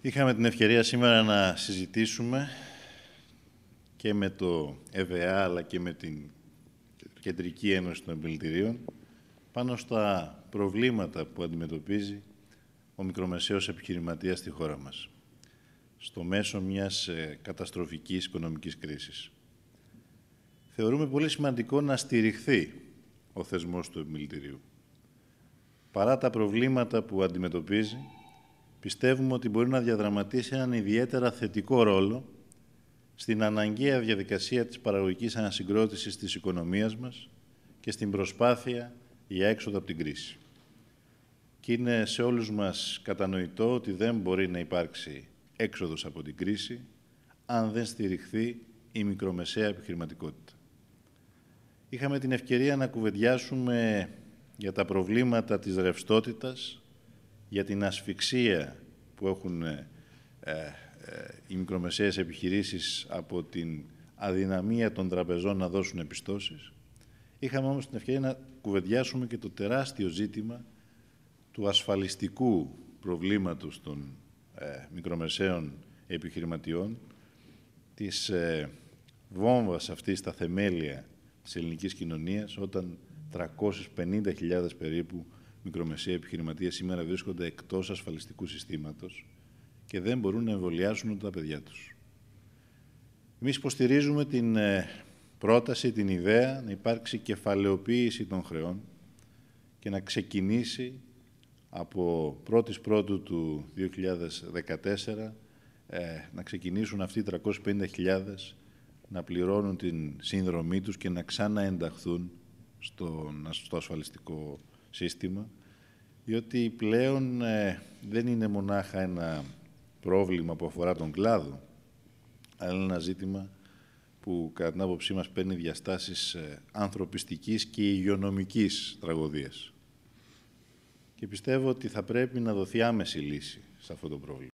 Είχαμε την ευκαιρία σήμερα να συζητήσουμε και με το ΕΒΑ αλλά και με την Κεντρική Ένωση των Επιλητηρίων πάνω στα προβλήματα που αντιμετωπίζει ο μικρομεσαίος επιχειρηματίας στη χώρα μας στο μέσο μιας ε, καταστροφικής οικονομικής κρίσης. Θεωρούμε πολύ σημαντικό να στηριχθεί ο θεσμός του επιμελητηρίου. Παρά τα προβλήματα που αντιμετωπίζει, πιστεύουμε ότι μπορεί να διαδραματίσει έναν ιδιαίτερα θετικό ρόλο στην αναγκαία διαδικασία της παραγωγικής ανασυγκρότησης της οικονομίας μας και στην προσπάθεια για έξοδο από την κρίση. Και είναι σε όλους μας κατανοητό ότι δεν μπορεί να υπάρξει έξοδος από την κρίση αν δεν στηριχθεί η μικρομεσαία επιχειρηματικότητα. Είχαμε την ευκαιρία να κουβεντιάσουμε για τα προβλήματα της ρευστότητας για την ασφυξία που έχουν ε, ε, οι μικρομεσαίες επιχειρήσεις από την αδυναμία των τραπεζών να δώσουν επιστώσεις. Είχαμε όμως την ευκαιρία να κουβεντιάσουμε και το τεράστιο ζήτημα του ασφαλιστικού προβλήματος των ε, μικρομεσαίων επιχειρηματιών, της ε, βόμβας αυτής στα θεμέλια της ελληνικής κοινωνίας, όταν 350.000 περίπου μικρομεσαία επιχειρηματία σήμερα βρίσκονται εκτός ασφαλιστικού συστήματος και δεν μπορούν να εμβολιάσουν τα παιδιά τους. Εμείς υποστηρίζουμε την ε, πρόταση, την ιδέα να υπάρξει κεφαλαιοποίηση των χρεών και να ξεκινήσει από 1η Πρώτου του 2014 ε, να ξεκινήσουν αυτοί οι 350.000 να πληρώνουν την σύνδρομή τους και να ξαναενταχθούν στο, στο ασφαλιστικό σύστημα, διότι πλέον ε, δεν είναι μονάχα ένα πρόβλημα που αφορά τον κλάδο, αλλά ένα ζήτημα που κατά την άποψή μας παίρνει διαστάσεις ε, ανθρωπιστικής και υγειονομικής τραγωδίας. Και πιστεύω ότι θα πρέπει να δοθεί άμεση λύση σε αυτό το πρόβλημα.